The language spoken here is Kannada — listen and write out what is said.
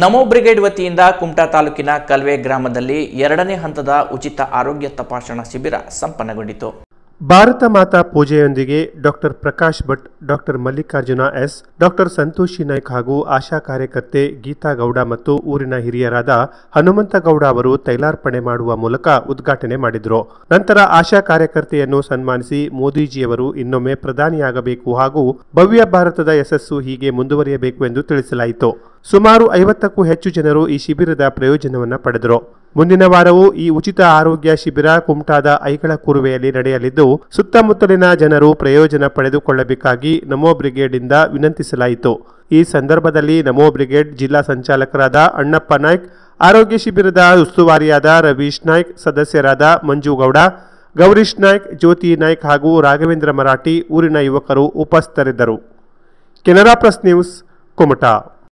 ನಮೋ ಬ್ರಿಗೇಡ್ ವತಿಯಿಂದ ಕುಮಟಾ ತಾಲೂಕಿನ ಕಲ್ವೆ ಗ್ರಾಮದಲ್ಲಿ ಎರಡನೇ ಹಂತದ ಉಚಿತ ಆರೋಗ್ಯ ತಪಾಸಣಾ ಶಿಬಿರ ಸಂಪನ್ನಗೊಂಡಿತು ಭಾರತ ಮಾತಾ ಪೂಜೆಯೊಂದಿಗೆ doctor Prakash Bhat doctor Mallikarjuna S doctor Santoshi Naik ಹಾಗೂ ಆಶಾ ಕಾರ್ಯಕರ್ತೆ ಗೀತಾ ಗೌಡ ಮತ್ತು ಊರಿನ ಹಿರಿಯರಾದ ಹನುಮಂತಗೌಡ ಅವರು ತೈಲಾರ್ಪಣೆ ಮಾಡುವ ಮೂಲಕ ಉದ್ಘಾಟನೆ ಮಾಡಿದರು ನಂತರ ಆಶಾ ಕಾರ್ಯಕರ್ತೆಯನ್ನು ಸನ್ಮಾನಿಸಿ ಮೋದಿಜಿಯವರು ಇನ್ನೊಮ್ಮೆ ಪ್ರಧಾನಿಯಾಗಬೇಕು ಹಾಗೂ ಭವ್ಯ ಭಾರತದ ಯಶಸ್ಸು ಹೀಗೆ ಮುಂದುವರಿಯಬೇಕು ಎಂದು ತಿಳಿಸಲಾಯಿತು ಸುಮಾರು ಐವತ್ತಕ್ಕೂ ಹೆಚ್ಚು ಜನರು ಈ ಶಿಬಿರದ ಪ್ರಯೋಜನವನ್ನು ಪಡೆದರು ಮುಂದಿನ ವಾರವೂ ಈ ಉಚಿತ ಆರೋಗ್ಯ ಶಿಬಿರ ಕುಮಟಾದ ಐಗಳ ಕುರುವೆಯಲ್ಲಿ ನಡೆಯಲಿದ್ದು ಸುತ್ತಮುತ್ತಲಿನ ಜನರು ಪ್ರಯೋಜನ ಪಡೆದುಕೊಳ್ಳಬೇಕಾಗಿ ನಮೋ ಬ್ರಿಗೇಡ್ ಇಂದ ವಿನಂತಿಸಲಾಯಿತು ಈ ಸಂದರ್ಭದಲ್ಲಿ ನಮೋ ಬ್ರಿಗೇಡ್ ಜಿಲ್ಲಾ ಸಂಚಾಲಕರಾದ ಅಣ್ಣಪ್ಪ ನಾಯ್ಕ್ ಆರೋಗ್ಯ ಶಿಬಿರದ ಉಸ್ತುವಾರಿಯಾದ ರವೀಶ್ ನಾಯ್ಕ್ ಸದಸ್ಯರಾದ ಮಂಜುಗೌಡ ಗೌರೀಶ್ ನಾಯ್ಕ್ ಜ್ಯೋತಿ ನಾಯ್ಕ್ ಹಾಗೂ ರಾಘವೇಂದ್ರ ಮರಾಠಿ ಊರಿನ ಯುವಕರು ಉಪಸ್ಥಿತರಿದ್ದರು ಕೆನರಾ ಪ್ರೆಸ್ ನ್ಯೂಸ್ ಕುಮಟಾ